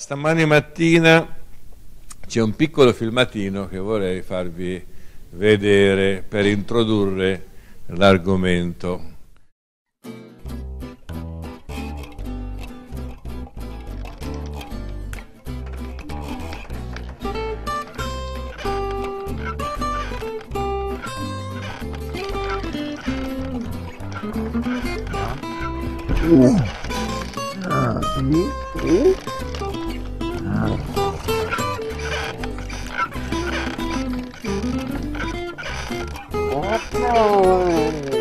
stamani mattina c'è un piccolo filmatino che vorrei farvi vedere per introdurre l'argomento. Uh. Uh. Uh. Oh,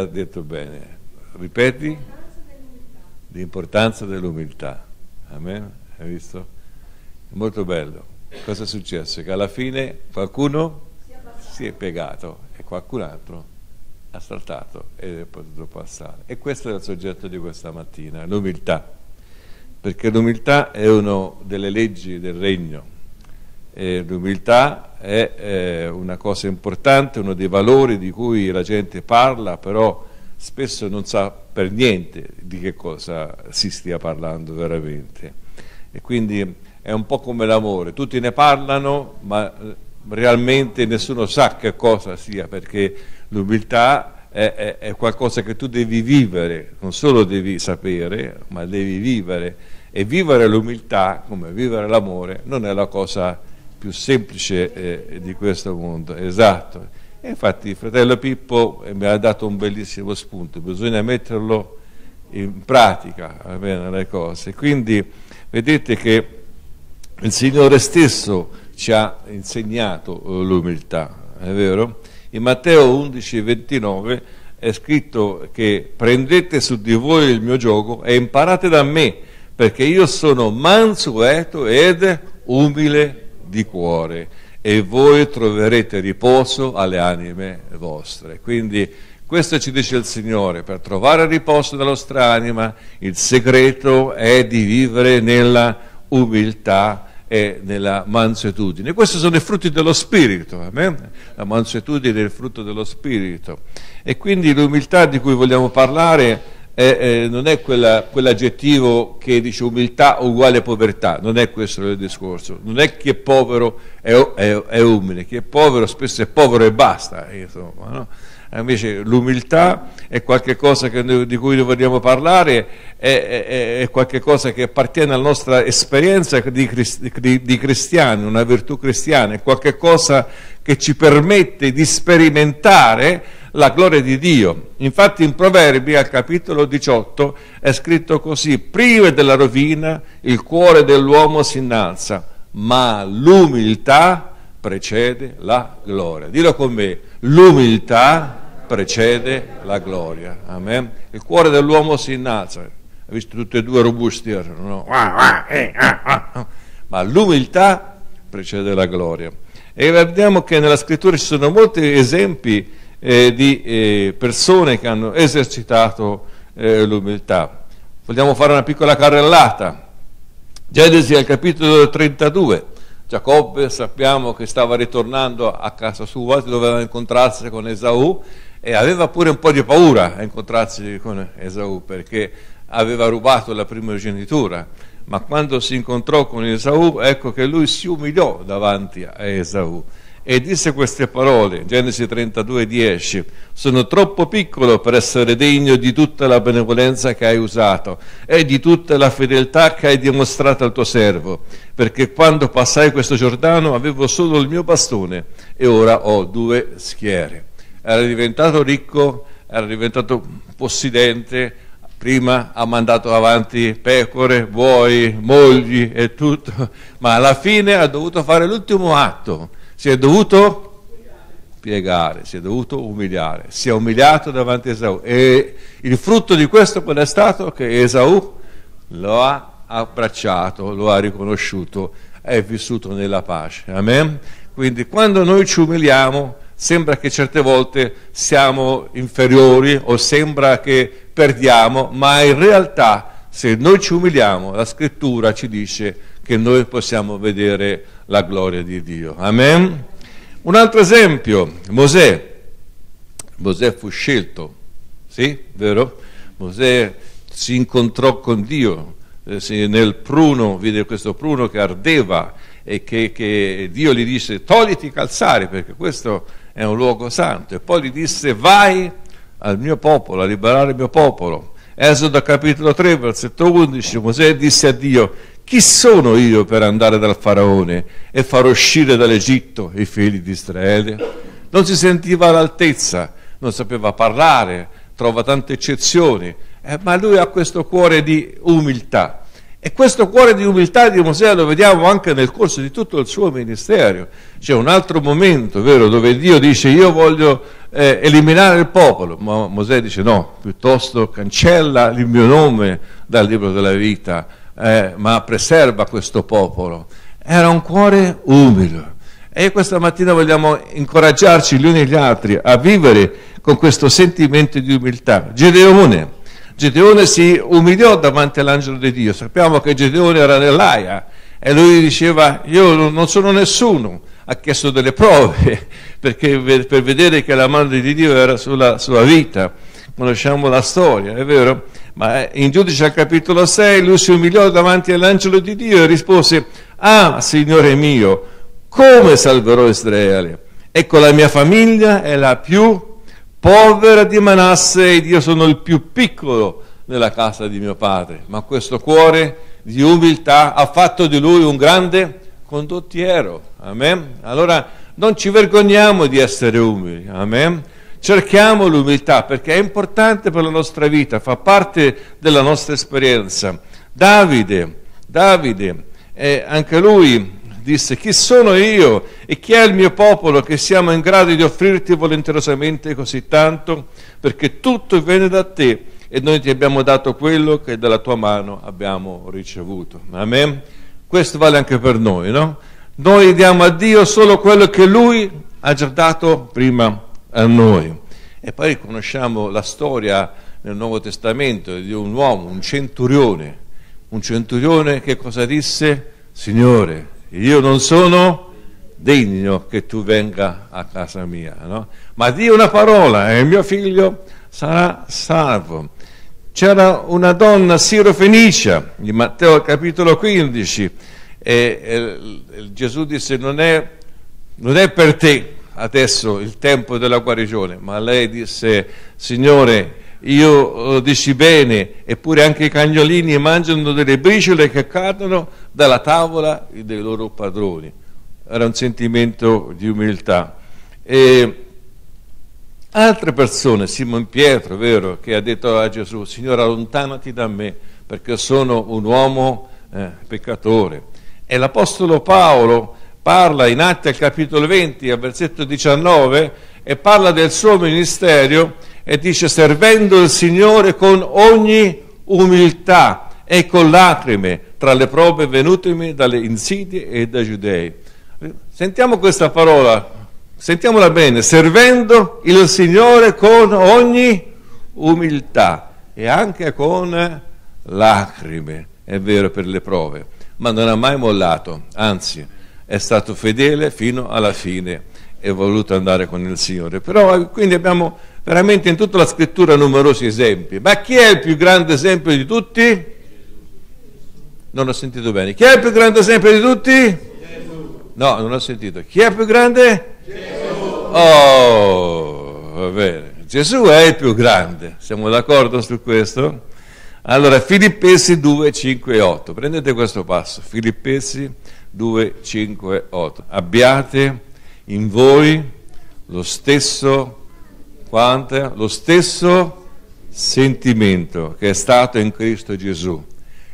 l'ha detto bene. Ripeti? L'importanza dell'umiltà. Amen? Hai visto? molto bello. Cosa è successo? Che alla fine qualcuno si è piegato e qualcun altro ha saltato ed è potuto passare. E questo è il soggetto di questa mattina, l'umiltà. Perché l'umiltà è una delle leggi del regno eh, l'umiltà è eh, una cosa importante, uno dei valori di cui la gente parla, però spesso non sa per niente di che cosa si stia parlando veramente. E quindi è un po' come l'amore, tutti ne parlano, ma eh, realmente nessuno sa che cosa sia, perché l'umiltà è, è, è qualcosa che tu devi vivere, non solo devi sapere, ma devi vivere. E vivere l'umiltà, come vivere l'amore, non è la cosa importante più semplice eh, di questo mondo, esatto. E infatti fratello Pippo eh, mi ha dato un bellissimo spunto, bisogna metterlo in pratica almeno le cose. Quindi vedete che il Signore stesso ci ha insegnato eh, l'umiltà, è vero? In Matteo 11, 29 è scritto che prendete su di voi il mio gioco e imparate da me, perché io sono mansueto ed umile di cuore e voi troverete riposo alle anime vostre. Quindi questo ci dice il Signore, per trovare riposo dalla nostra anima il segreto è di vivere nella umiltà e nella mansuetudine. Questi sono i frutti dello Spirito, amen? la mansuetudine è il frutto dello Spirito. E quindi l'umiltà di cui vogliamo parlare eh, eh, non è quella, quell'aggettivo che dice umiltà uguale povertà, non è questo il discorso, non è chi è povero è, è, è umile, chi è povero spesso è povero e basta, eh, insomma, no? invece l'umiltà è qualcosa di cui noi vogliamo parlare, è, è, è qualcosa che appartiene alla nostra esperienza di, di, di cristiani, una virtù cristiana, è qualcosa che ci permette di sperimentare la gloria di Dio. Infatti in Proverbi al capitolo 18 è scritto così, prive della rovina il cuore dell'uomo si innalza, ma l'umiltà precede la gloria. Dillo con me, l'umiltà precede la gloria. Amen. Il cuore dell'uomo si innalza. Hai visto tutti e due robusti? No? Ma l'umiltà precede la gloria. E vediamo che nella scrittura ci sono molti esempi eh, di eh, persone che hanno esercitato eh, l'umiltà. Vogliamo fare una piccola carrellata. Genesi al capitolo 32. Giacobbe sappiamo che stava ritornando a casa sua, doveva incontrarsi con Esaù e aveva pure un po' di paura a incontrarsi con Esaù perché aveva rubato la primogenitura. Ma quando si incontrò con Esaù, ecco che lui si umiliò davanti a Esaù e disse queste parole, Genesi 32, 10, sono troppo piccolo per essere degno di tutta la benevolenza che hai usato e di tutta la fedeltà che hai dimostrato al tuo servo, perché quando passai questo Giordano avevo solo il mio bastone e ora ho due schiere. Era diventato ricco, era diventato possidente, prima ha mandato avanti pecore, buoi, mogli e tutto, ma alla fine ha dovuto fare l'ultimo atto si è dovuto piegare, si è dovuto umiliare, si è umiliato davanti a Esau. e il frutto di questo qual è stato? Che Esau lo ha abbracciato, lo ha riconosciuto, è vissuto nella pace. Amen? Quindi quando noi ci umiliamo sembra che certe volte siamo inferiori o sembra che perdiamo, ma in realtà se noi ci umiliamo la scrittura ci dice che noi possiamo vedere la gloria di Dio. Amen. Un altro esempio, Mosè. Mosè fu scelto, sì, vero? Mosè si incontrò con Dio, eh, nel pruno, vide questo pruno che ardeva e che, che Dio gli disse togliti i calzari perché questo è un luogo santo e poi gli disse vai al mio popolo, a liberare il mio popolo. Esodo capitolo 3, versetto 11, Mosè disse a Dio chi sono io per andare dal faraone e far uscire dall'Egitto i figli di Israele? Non si sentiva all'altezza, non sapeva parlare, trova tante eccezioni, eh, ma lui ha questo cuore di umiltà. E questo cuore di umiltà di Mosè lo vediamo anche nel corso di tutto il suo ministero. C'è un altro momento, vero, dove Dio dice io voglio eh, eliminare il popolo, ma Mosè dice no, piuttosto cancella il mio nome dal libro della vita, eh, ma preserva questo popolo. Era un cuore umile. E questa mattina vogliamo incoraggiarci gli uni e gli altri a vivere con questo sentimento di umiltà. Gedeone. Gedeone si umiliò davanti all'angelo di Dio. Sappiamo che Gedeone era nell'aia e lui diceva io non sono nessuno. Ha chiesto delle prove perché, per vedere che la mano di Dio era sulla sua vita conosciamo la storia, è vero? Ma eh, in Giudice al capitolo 6 lui si umiliò davanti all'angelo di Dio e rispose, ah Signore mio, come salverò Israele? Ecco la mia famiglia è la più povera di Manasse ed io sono il più piccolo nella casa di mio padre, ma questo cuore di umiltà ha fatto di lui un grande condottiero. Amen. Allora non ci vergogniamo di essere umili. Amen Cerchiamo l'umiltà perché è importante per la nostra vita, fa parte della nostra esperienza. Davide, Davide, eh, anche lui disse, chi sono io e chi è il mio popolo che siamo in grado di offrirti volenterosamente così tanto? Perché tutto viene da te e noi ti abbiamo dato quello che dalla tua mano abbiamo ricevuto. Amen. Questo vale anche per noi, no? Noi diamo a Dio solo quello che Lui ha già dato prima a noi. E poi conosciamo la storia nel Nuovo Testamento di un uomo, un centurione. Un centurione che cosa disse? Signore, io non sono degno che tu venga a casa mia, no? ma di una parola e mio figlio sarà salvo. C'era una donna sirofenicia di Matteo capitolo 15 e, e, e Gesù disse non è, non è per te adesso il tempo della guarigione, ma lei disse, Signore, io eh, dici bene, eppure anche i cagnolini mangiano delle briciole che cadono dalla tavola dei loro padroni. Era un sentimento di umiltà. E altre persone, Simon Pietro, vero, che ha detto a Gesù, Signore, allontanati da me, perché sono un uomo eh, peccatore. E l'Apostolo Paolo parla in Atti al capitolo 20, al versetto 19, e parla del suo ministero e dice servendo il Signore con ogni umiltà e con lacrime tra le prove venutemi dalle insidie e dai giudei. Sentiamo questa parola, sentiamola bene, servendo il Signore con ogni umiltà e anche con lacrime, è vero per le prove, ma non ha mai mollato, anzi è stato fedele fino alla fine e voluto andare con il Signore. Però eh, quindi abbiamo veramente in tutta la scrittura numerosi esempi. Ma chi è il più grande esempio di tutti? Non ho sentito bene. Chi è il più grande esempio di tutti? Gesù. No, non ho sentito. Chi è il più grande? Gesù. Oh, va bene. Gesù è il più grande. Siamo d'accordo su questo? Allora, Filippesi 2, 5 e 8. Prendete questo passo. Filippesi 2. 2, 5, 8. Abbiate in voi lo stesso, quanta, lo stesso sentimento che è stato in Cristo Gesù,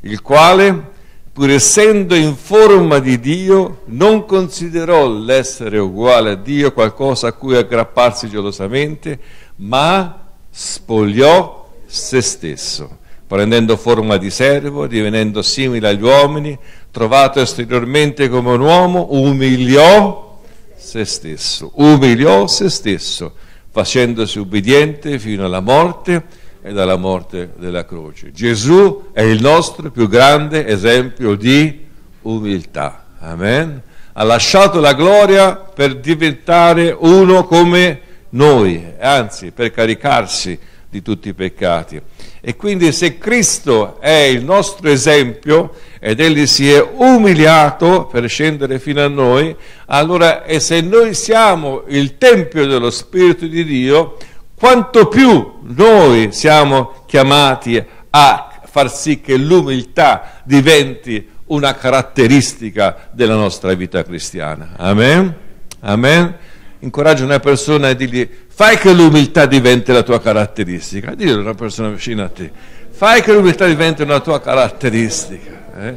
il quale, pur essendo in forma di Dio, non considerò l'essere uguale a Dio qualcosa a cui aggrapparsi gelosamente, ma spogliò se stesso, prendendo forma di servo, divenendo simile agli uomini, trovato esteriormente come un uomo, umiliò se stesso, umiliò se stesso, facendosi ubbidiente fino alla morte e dalla morte della croce. Gesù è il nostro più grande esempio di umiltà. Amen. Ha lasciato la gloria per diventare uno come noi, anzi per caricarsi di tutti i peccati. E quindi se Cristo è il nostro esempio ed Egli si è umiliato per scendere fino a noi, allora e se noi siamo il Tempio dello Spirito di Dio, quanto più noi siamo chiamati a far sì che l'umiltà diventi una caratteristica della nostra vita cristiana. Amen? Amen? incoraggio una persona e dirgli fai che l'umiltà diventi la tua caratteristica, dillo a una persona vicina a te, fai che l'umiltà diventi una tua caratteristica. Eh?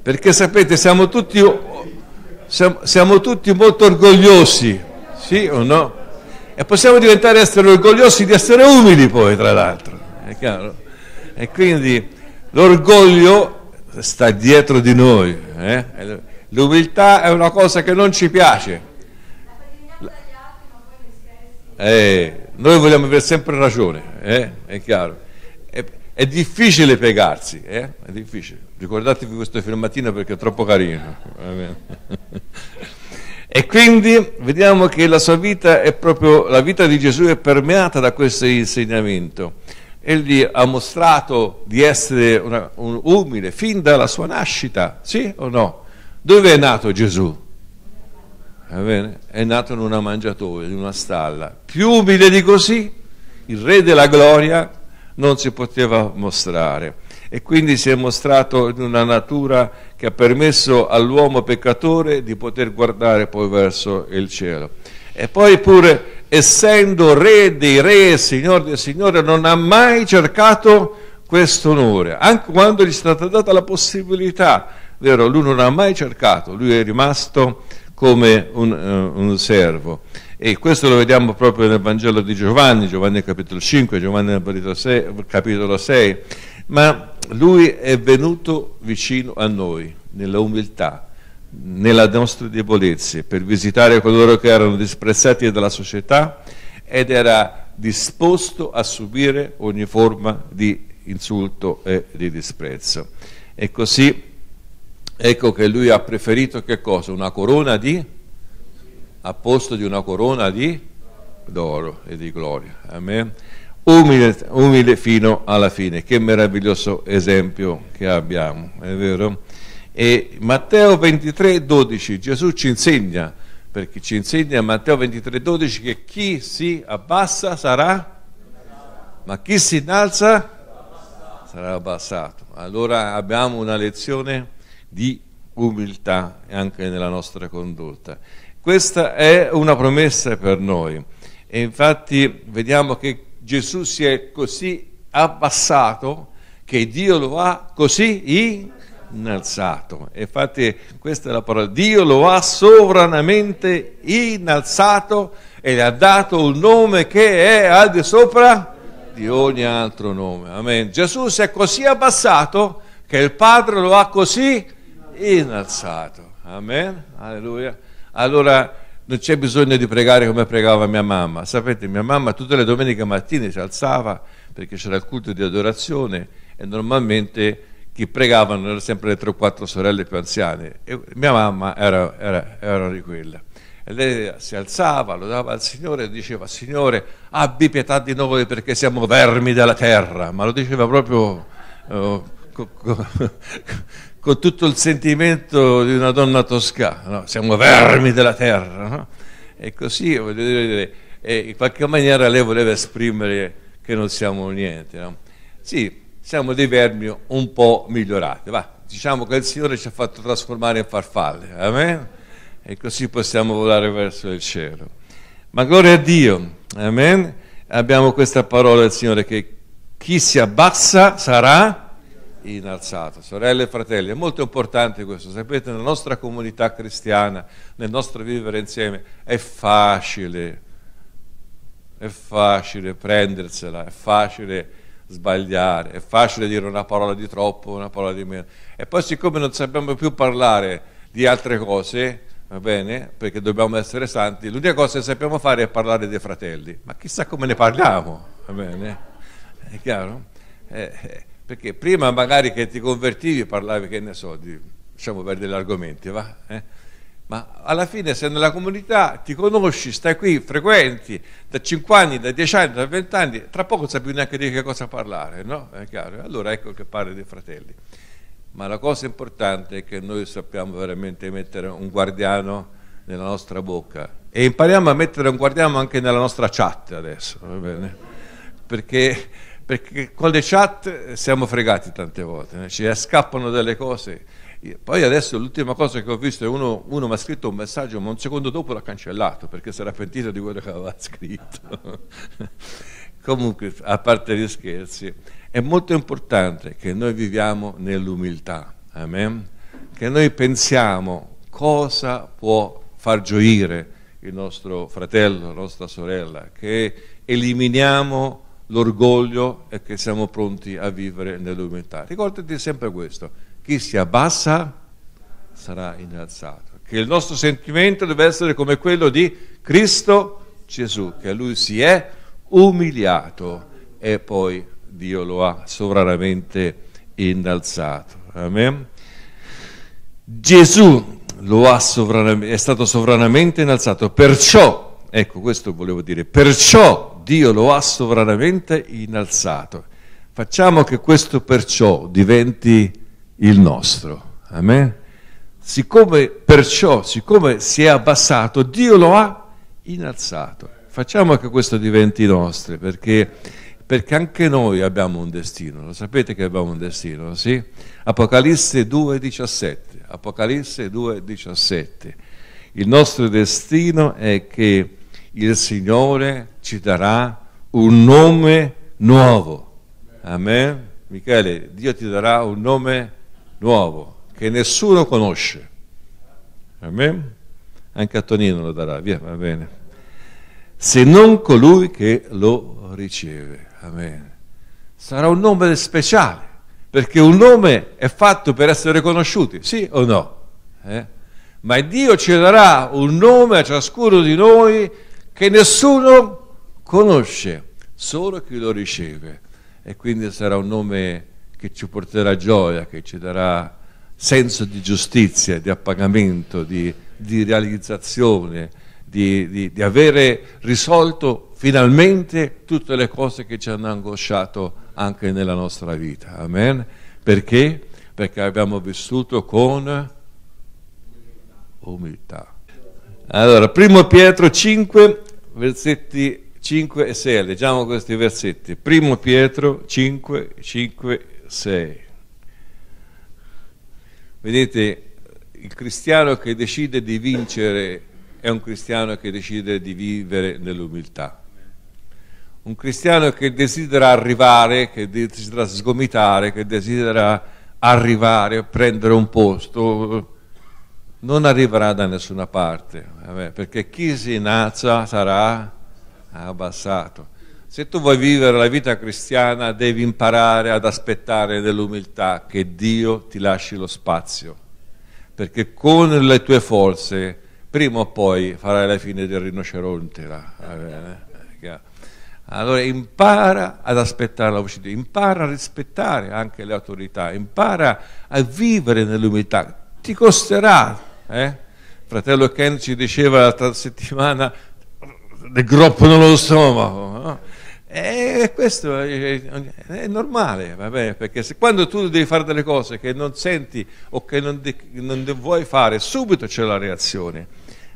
Perché sapete, siamo tutti, siamo, siamo tutti molto orgogliosi, sì o no? E possiamo diventare essere orgogliosi di essere umili poi, tra l'altro, è chiaro? E quindi l'orgoglio sta dietro di noi, eh? l'umiltà è una cosa che non ci piace eh, noi vogliamo avere sempre ragione, eh? è chiaro. È, è difficile piegarsi, eh? è difficile. Ricordatevi questo filmatino perché è troppo carino. e quindi vediamo che la sua vita è proprio, la vita di Gesù è permeata da questo insegnamento. Egli ha mostrato di essere una, un umile fin dalla sua nascita, sì o no? Dove è nato Gesù? è nato in una mangiatoia, in una stalla. Più umile di così, il re della gloria non si poteva mostrare e quindi si è mostrato in una natura che ha permesso all'uomo peccatore di poter guardare poi verso il cielo. E poi pur essendo re dei re signore del Signore non ha mai cercato questo onore, anche quando gli è stata data la possibilità, vero? Lui non ha mai cercato, lui è rimasto come un, uh, un servo. E questo lo vediamo proprio nel Vangelo di Giovanni, Giovanni capitolo 5, Giovanni capitolo 6, ma lui è venuto vicino a noi, nella umiltà, nella nostra debolezza, per visitare coloro che erano disprezzati dalla società ed era disposto a subire ogni forma di insulto e di disprezzo. E così ecco che lui ha preferito che cosa? Una corona di? A posto di una corona di? D'oro e di gloria. Amen. Umile, umile fino alla fine. Che meraviglioso esempio che abbiamo, è vero? E Matteo 23, 12, Gesù ci insegna, perché ci insegna Matteo 23, 12 che chi si abbassa sarà, ma chi si innalza sarà abbassato. Allora abbiamo una lezione di umiltà anche nella nostra condotta. Questa è una promessa per noi e infatti vediamo che Gesù si è così abbassato che Dio lo ha così innalzato. Infatti questa è la parola, Dio lo ha sovranamente innalzato e gli ha dato un nome che è al di sopra di ogni altro nome. Amen. Gesù si è così abbassato che il Padre lo ha così innalzato innalzato. Amen? Alleluia. Allora non c'è bisogno di pregare come pregava mia mamma. Sapete, mia mamma tutte le domeniche mattine si alzava perché c'era il culto di adorazione e normalmente chi pregava non era sempre le tre o quattro sorelle più anziane. E mia mamma era, era, era di quella. E lei si alzava, lo dava al Signore e diceva, Signore, abbi pietà di noi perché siamo vermi della terra. Ma lo diceva proprio... Eh, co- co- con tutto il sentimento di una donna toscana, no? siamo vermi della terra. No? E così, voglio dire, e in qualche maniera lei voleva esprimere che non siamo niente. No? Sì, siamo dei vermi un po' migliorati. Va, diciamo che il Signore ci ha fatto trasformare in farfalle, amen? E così possiamo volare verso il cielo. Ma gloria a Dio, amen? Abbiamo questa parola del Signore che chi si abbassa sarà in alzata. Sorelle e fratelli, è molto importante questo. Sapete, nella nostra comunità cristiana, nel nostro vivere insieme, è facile, è facile prendersela, è facile sbagliare, è facile dire una parola di troppo, una parola di meno. E poi siccome non sappiamo più parlare di altre cose, va bene? Perché dobbiamo essere santi, l'unica cosa che sappiamo fare è parlare dei fratelli, ma chissà come ne parliamo, va bene? È chiaro? Eh, eh. Perché prima magari che ti convertivi parlavi, che ne so, di, diciamo per degli argomenti, va? Eh? Ma alla fine se nella comunità ti conosci, stai qui, frequenti, da 5 anni, da 10 anni, da 20 anni, tra poco non sai più neanche di che cosa parlare, no? È chiaro? Allora ecco che parli dei fratelli. Ma la cosa importante è che noi sappiamo veramente mettere un guardiano nella nostra bocca e impariamo a mettere un guardiano anche nella nostra chat adesso, va bene? Perché perché con le chat siamo fregati tante volte, eh. ci scappano delle cose. Poi adesso l'ultima cosa che ho visto è uno, uno mi ha scritto un messaggio, ma un secondo dopo l'ha cancellato perché si era pentito di quello che aveva scritto. Comunque, a parte gli scherzi, è molto importante che noi viviamo nell'umiltà, amen? che noi pensiamo cosa può far gioire il nostro fratello, la nostra sorella, che eliminiamo l'orgoglio e che siamo pronti a vivere nell'umanità. Ricordati sempre questo, chi si abbassa sarà innalzato, che il nostro sentimento deve essere come quello di Cristo Gesù, che lui si è umiliato e poi Dio lo ha sovranamente innalzato. Amen. Gesù è stato sovranamente innalzato, perciò, ecco questo volevo dire, perciò Dio lo ha sovranamente innalzato. Facciamo che questo perciò diventi il nostro. Amen. Siccome perciò, siccome si è abbassato, Dio lo ha innalzato. Facciamo che questo diventi nostro, perché, perché anche noi abbiamo un destino. Lo sapete che abbiamo un destino, sì? Apocalisse 2,17. Apocalisse 2,17. Il nostro destino è che il Signore ci darà un nome nuovo. Amen. Michele, Dio ti darà un nome nuovo che nessuno conosce. Amen. Anche a Tonino lo darà, via, va bene. Se non colui che lo riceve. Amen. Sarà un nome speciale, perché un nome è fatto per essere conosciuti, sì o no? Eh? Ma Dio ci darà un nome a ciascuno di noi che nessuno conosce, solo chi lo riceve. E quindi sarà un nome che ci porterà gioia, che ci darà senso di giustizia, di appagamento, di, di realizzazione, di, di, di, avere risolto finalmente tutte le cose che ci hanno angosciato anche nella nostra vita. Amen? Perché? Perché abbiamo vissuto con umiltà. Allora, primo Pietro 5, versetti 5 e 6, leggiamo questi versetti. Primo Pietro 5, 5, 6. Vedete, il cristiano che decide di vincere è un cristiano che decide di vivere nell'umiltà. Un cristiano che desidera arrivare, che desidera sgomitare, che desidera arrivare, prendere un posto, non arriverà da nessuna parte, vabbè, perché chi si innalza sarà abbassato. Se tu vuoi vivere la vita cristiana devi imparare ad aspettare dell'umiltà che Dio ti lasci lo spazio, perché con le tue forze prima o poi farai la fine del rinoceronte. Là, eh, allora impara ad aspettare la voce di Dio, impara a rispettare anche le autorità, impara a vivere nell'umiltà, ti costerà eh? Fratello Ken ci diceva l'altra settimana, le groppano lo stomaco. No? E eh, questo è, è normale, vabbè, perché se, quando tu devi fare delle cose che non senti o che non, de, non vuoi fare, subito c'è la reazione.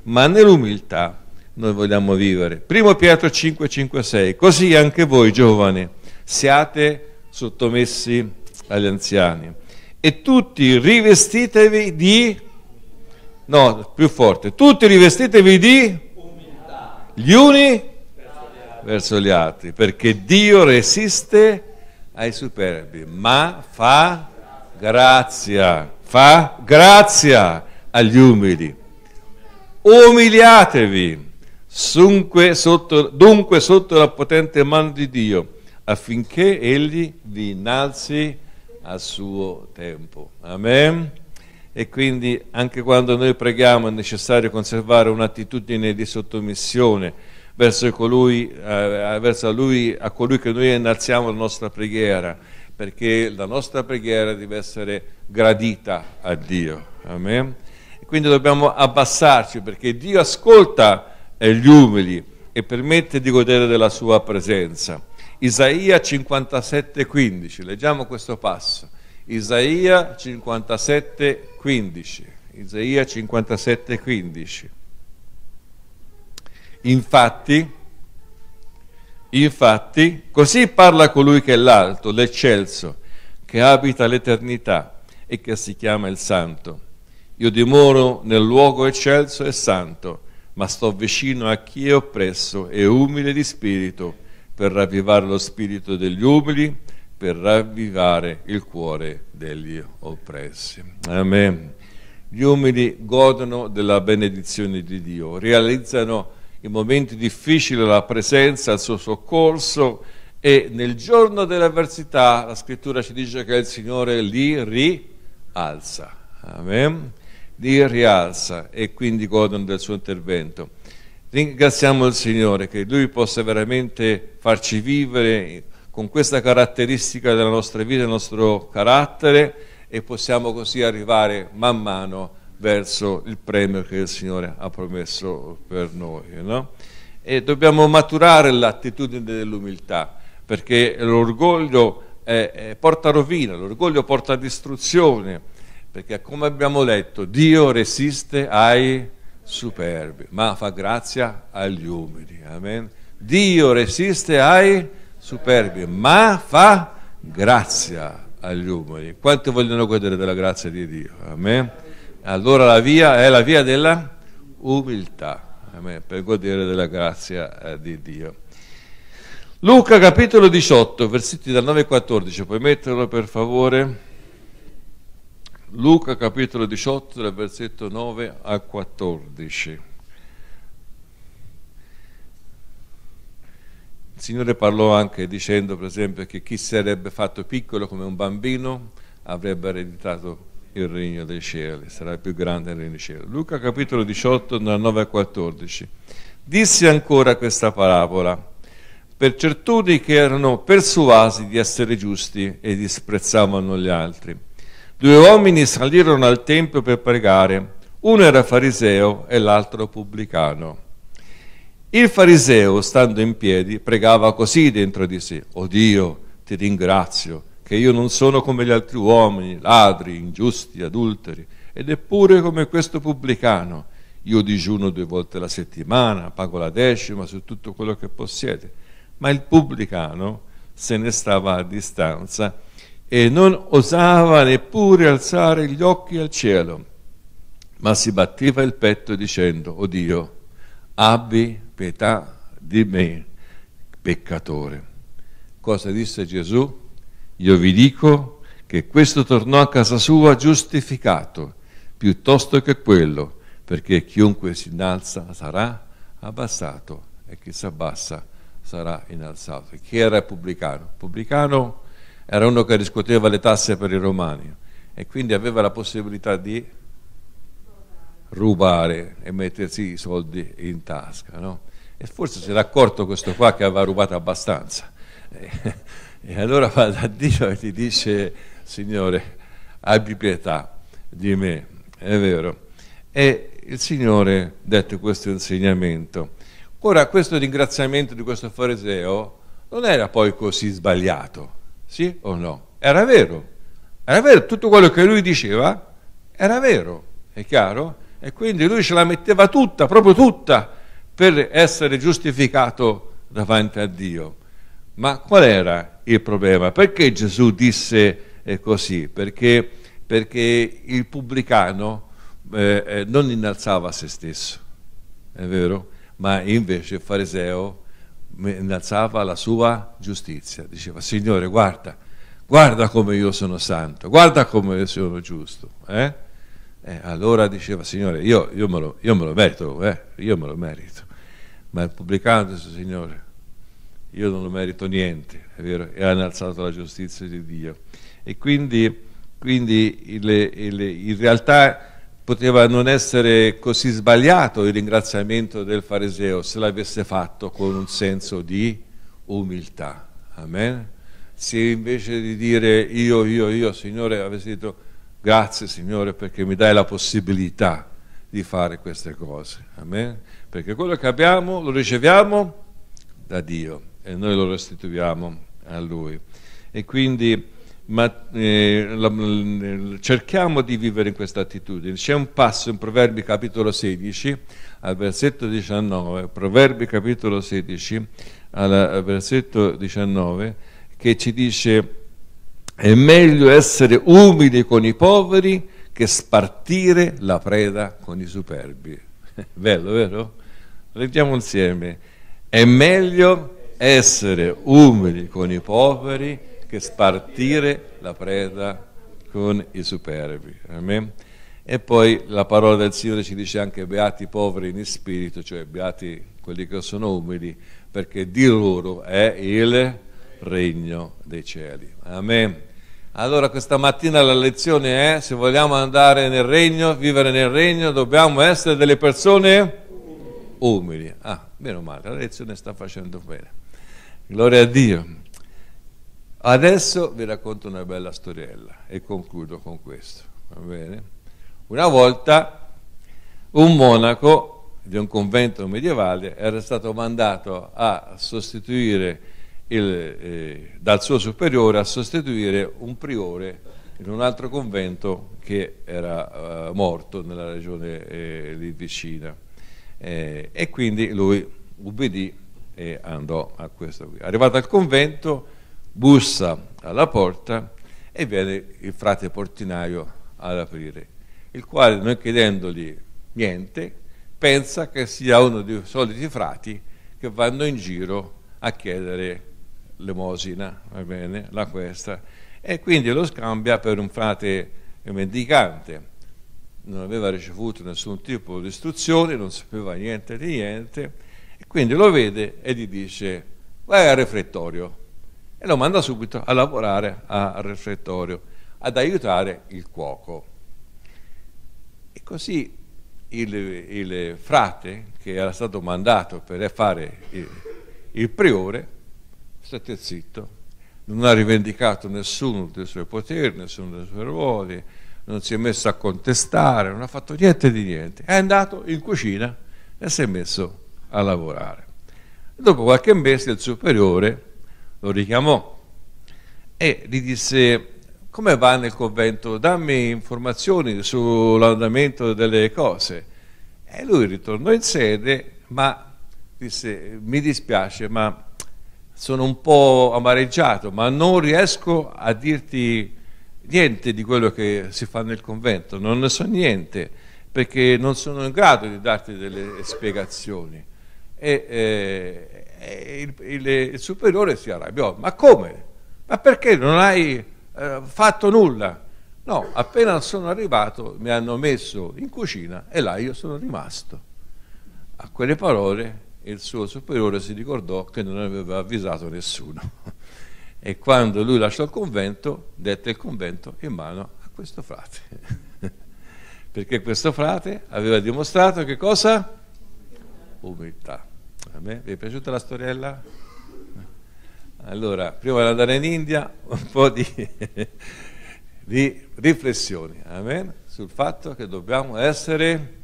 Ma nell'umiltà noi vogliamo vivere. Primo Pietro 5, 5, 6. Così anche voi, giovani, siate sottomessi agli anziani. E tutti rivestitevi di No, più forte. Tutti rivestitevi di umiltà. Gli uni verso gli altri, perché Dio resiste ai superbi, ma fa grazia, fa grazia agli umili. Umiliatevi dunque sotto, dunque sotto la potente mano di Dio, affinché Egli vi innalzi al suo tempo. Amen e quindi anche quando noi preghiamo è necessario conservare un'attitudine di sottomissione verso, colui, eh, verso lui, a colui che noi innalziamo la nostra preghiera, perché la nostra preghiera deve essere gradita a Dio. Amen. E quindi dobbiamo abbassarci perché Dio ascolta eh, gli umili e permette di godere della sua presenza. Isaia 57,15, leggiamo questo passo. Isaia 57,15. Isaia 57,15. Infatti, infatti, così parla colui che è l'alto, l'eccelso, che abita l'eternità e che si chiama il Santo. Io dimoro nel luogo eccelso e santo, ma sto vicino a chi è oppresso e umile di spirito, per ravvivare lo spirito degli umili per ravvivare il cuore degli oppressi. Amen. Gli umili godono della benedizione di Dio, realizzano in momenti difficili la presenza, il suo soccorso e nel giorno dell'avversità la scrittura ci dice che il Signore li rialza. Amen. Li rialza e quindi godono del suo intervento. Ringraziamo il Signore che Lui possa veramente farci vivere con questa caratteristica della nostra vita, del nostro carattere e possiamo così arrivare man mano verso il premio che il Signore ha promesso per noi. No? E dobbiamo maturare l'attitudine dell'umiltà, perché l'orgoglio eh, porta rovina, l'orgoglio porta distruzione, perché come abbiamo letto, Dio resiste ai superbi, ma fa grazia agli umili. Amen. Dio resiste ai superbi superbi, ma fa grazia agli umili. Quanti vogliono godere della grazia di Dio? Amen. Allora la via è la via della umiltà, amen, per godere della grazia eh, di Dio. Luca capitolo 18, versetti dal 9 al 14, puoi metterlo per favore? Luca capitolo 18, dal versetto 9 al 14. Il Signore parlò anche dicendo, per esempio, che chi sarebbe fatto piccolo come un bambino avrebbe ereditato il regno dei cieli, sarà più grande il regno dei cieli. Luca capitolo 18, 9 al 14. Disse ancora questa parabola per certuni che erano persuasi di essere giusti e disprezzavano gli altri. Due uomini salirono al tempio per pregare, uno era fariseo e l'altro pubblicano. Il fariseo, stando in piedi, pregava così dentro di sé, O Dio, ti ringrazio che io non sono come gli altri uomini, ladri, ingiusti, adulteri, ed eppure come questo pubblicano. Io digiuno due volte la settimana, pago la decima su tutto quello che possiede. Ma il pubblicano se ne stava a distanza e non osava neppure alzare gli occhi al cielo, ma si batteva il petto dicendo, O Dio, abbi pietà di me, peccatore. Cosa disse Gesù? Io vi dico che questo tornò a casa sua giustificato, piuttosto che quello, perché chiunque si innalza sarà abbassato e chi si abbassa sarà innalzato. Chi era pubblicano? Pubblicano era uno che riscuoteva le tasse per i romani e quindi aveva la possibilità di rubare e mettersi i soldi in tasca. No? E forse si era accorto questo qua che aveva rubato abbastanza. E allora va da Dio e ti dice, Signore, abbi pietà di me, è vero. E il Signore detto questo insegnamento. Ora, questo ringraziamento di questo fariseo non era poi così sbagliato, sì o no? Era vero, era vero, tutto quello che lui diceva era vero, è chiaro? E quindi lui ce la metteva tutta, proprio tutta, per essere giustificato davanti a Dio. Ma qual era il problema? Perché Gesù disse eh, così? Perché, perché il pubblicano eh, eh, non innalzava se stesso, è vero? Ma invece il fariseo innalzava la sua giustizia, diceva Signore guarda, guarda come io sono santo, guarda come io sono giusto. Eh? eh? allora diceva Signore io, io, me, lo, io me lo merito, eh? io me lo merito ma il pubblicano disse, Signore, io non lo merito niente, è vero, e ha innalzato la giustizia di Dio. E quindi, quindi le, le, in realtà poteva non essere così sbagliato il ringraziamento del fariseo se l'avesse fatto con un senso di umiltà. Amen? Se invece di dire io, io, io, Signore, avesse detto grazie Signore perché mi dai la possibilità di fare queste cose. Amen? Perché quello che abbiamo lo riceviamo da Dio e noi lo restituiamo a Lui. E quindi ma, eh, la, cerchiamo di vivere in questa attitudine. C'è un passo in Proverbi capitolo 16, al versetto 19, Proverbi capitolo 16, al, al versetto 19, che ci dice è meglio essere umili con i poveri che spartire la preda con i superbi. Bello, vero? Leggiamo insieme. È meglio essere umili con i poveri che spartire la preda con i superbi. Amen. E poi la parola del Signore ci dice anche beati i poveri in spirito, cioè beati quelli che sono umili, perché di loro è il regno dei cieli. Amen. Allora questa mattina la lezione è, se vogliamo andare nel regno, vivere nel regno, dobbiamo essere delle persone umili. Ah, meno male, la lezione sta facendo bene. Gloria a Dio. Adesso vi racconto una bella storiella e concludo con questo. Va bene? Una volta un monaco di un convento medievale era stato mandato a sostituire il, eh, dal suo superiore a sostituire un priore in un altro convento che era eh, morto nella regione eh, lì vicina. Eh, e quindi lui ubbidì e eh, andò a questo qui. Arrivato al convento, bussa alla porta e viene il frate portinaio ad aprire, il quale non chiedendogli niente, pensa che sia uno dei soliti frati che vanno in giro a chiedere l'emosina, va bene, la questa, e quindi lo scambia per un frate mendicante. Non aveva ricevuto nessun tipo di istruzione, non sapeva niente di niente, e quindi lo vede e gli dice vai al refettorio e lo manda subito a lavorare al refettorio, ad aiutare il cuoco. E così il, il frate che era stato mandato per fare il, il priore state zitto. Non ha rivendicato nessuno dei suoi poteri, nessuno dei suoi ruoli, non si è messo a contestare, non ha fatto niente di niente. È andato in cucina e si è messo a lavorare. Dopo qualche mese il superiore lo richiamò e gli disse come va nel convento? Dammi informazioni sull'andamento delle cose. E lui ritornò in sede, ma disse mi dispiace, ma sono un po' amareggiato, ma non riesco a dirti niente di quello che si fa nel convento, non ne so niente, perché non sono in grado di darti delle spiegazioni. E, eh, il, il, il, superiore si arrabbiò, oh, ma come? Ma perché non hai eh, fatto nulla? No, appena sono arrivato mi hanno messo in cucina e là io sono rimasto. A quelle parole il suo superiore si ricordò che non aveva avvisato nessuno. E quando lui lasciò il convento, dette il convento in mano a questo frate. Perché questo frate aveva dimostrato che cosa? Umiltà. A me vi è piaciuta la storiella? Allora, prima di andare in India, un po' di, di riflessioni amen? sul fatto che dobbiamo essere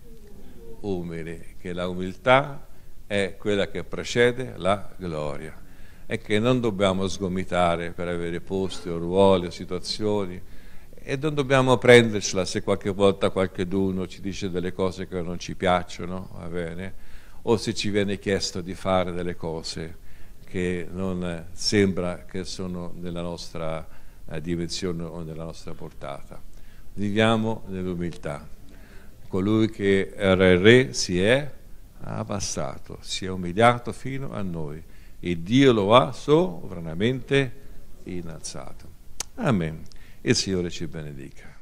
umili, che la umiltà è quella che precede la gloria e che non dobbiamo sgomitare per avere posti o ruoli o situazioni e non dobbiamo prendercela se qualche volta qualcheduno ci dice delle cose che non ci piacciono, va bene? o se ci viene chiesto di fare delle cose che non sembra che sono nella nostra eh, dimensione o nella nostra portata. Viviamo nell'umiltà. Colui che era il re si è abbassato, si è umiliato fino a noi e Dio lo ha sovranamente innalzato. Amen. Il Signore ci benedica.